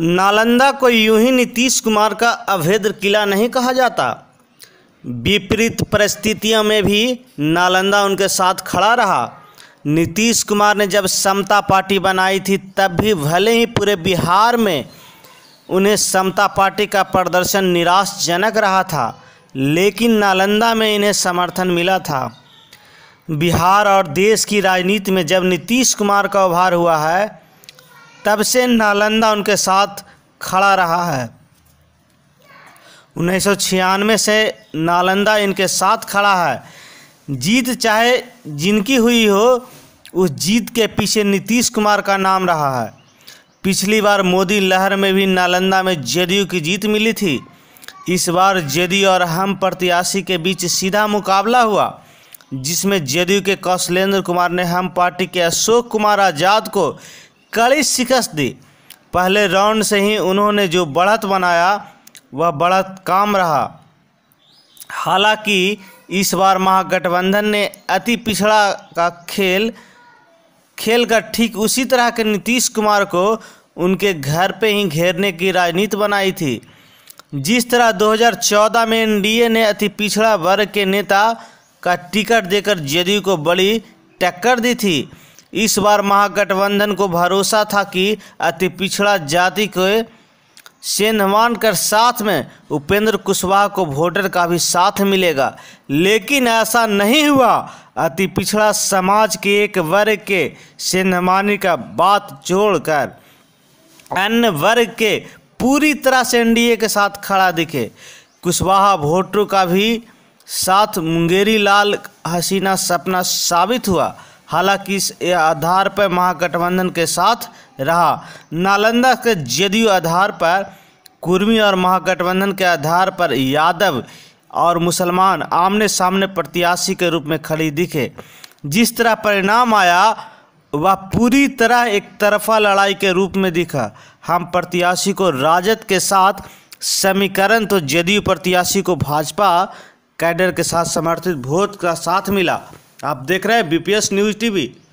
नालंदा को यूं ही नीतीश कुमार का अभेद्र किला नहीं कहा जाता विपरीत परिस्थितियों में भी नालंदा उनके साथ खड़ा रहा नीतीश कुमार ने जब समता पार्टी बनाई थी तब भी भले ही पूरे बिहार में उन्हें समता पार्टी का प्रदर्शन निराशजनक रहा था लेकिन नालंदा में इन्हें समर्थन मिला था बिहार और देश की राजनीति में जब नीतीश कुमार का उभार हुआ है तब से नालंदा उनके साथ खड़ा रहा है उन्नीस से नालंदा इनके साथ खड़ा है जीत चाहे जिनकी हुई हो उस जीत के पीछे नीतीश कुमार का नाम रहा है पिछली बार मोदी लहर में भी नालंदा में जेडीयू की जीत मिली थी इस बार जेडीयू और हम प्रत्याशी के बीच सीधा मुकाबला हुआ जिसमें जेडीयू के कौशलेंद्र कुमार ने हम पार्टी के अशोक कुमार आज़ाद को कड़ी शिकस्त दी पहले राउंड से ही उन्होंने जो बढ़त बनाया वह बढ़त काम रहा हालांकि इस बार महागठबंधन ने अति पिछड़ा का खेल खेल कर ठीक उसी तरह के नीतीश कुमार को उनके घर पे ही घेरने की राजनीति बनाई थी जिस तरह 2014 में एनडीए ने अति पिछड़ा वर्ग के नेता का टिकट देकर जेडीयू को बड़ी टक्कर दी थी इस बार महागठबंधन को भरोसा था कि अति पिछड़ा जाति के सेंधवान कर साथ में उपेंद्र कुशवाहा को वोटर का भी साथ मिलेगा लेकिन ऐसा नहीं हुआ अति पिछड़ा समाज के एक वर्ग के सेंधमानी का बात जोड़कर अन्य वर्ग के पूरी तरह से एनडीए के साथ खड़ा दिखे कुशवाहा वोटरों का भी साथ मुंगेरी लाल हसीना सपना साबित हुआ हालांकि इस आधार पर महागठबंधन के साथ रहा नालंदा के जदयू आधार पर कुर्मी और महागठबंधन के आधार पर यादव और मुसलमान आमने सामने प्रत्याशी के रूप में खड़ी दिखे जिस तरह परिणाम आया वह पूरी तरह एक तरफा लड़ाई के रूप में दिखा हम प्रत्याशी को राजद के साथ समीकरण तो जदयू प्रत्याशी को भाजपा कैडर के साथ समर्थित भोज का साथ मिला आप देख रहे हैं बीपीएस न्यूज़ टीवी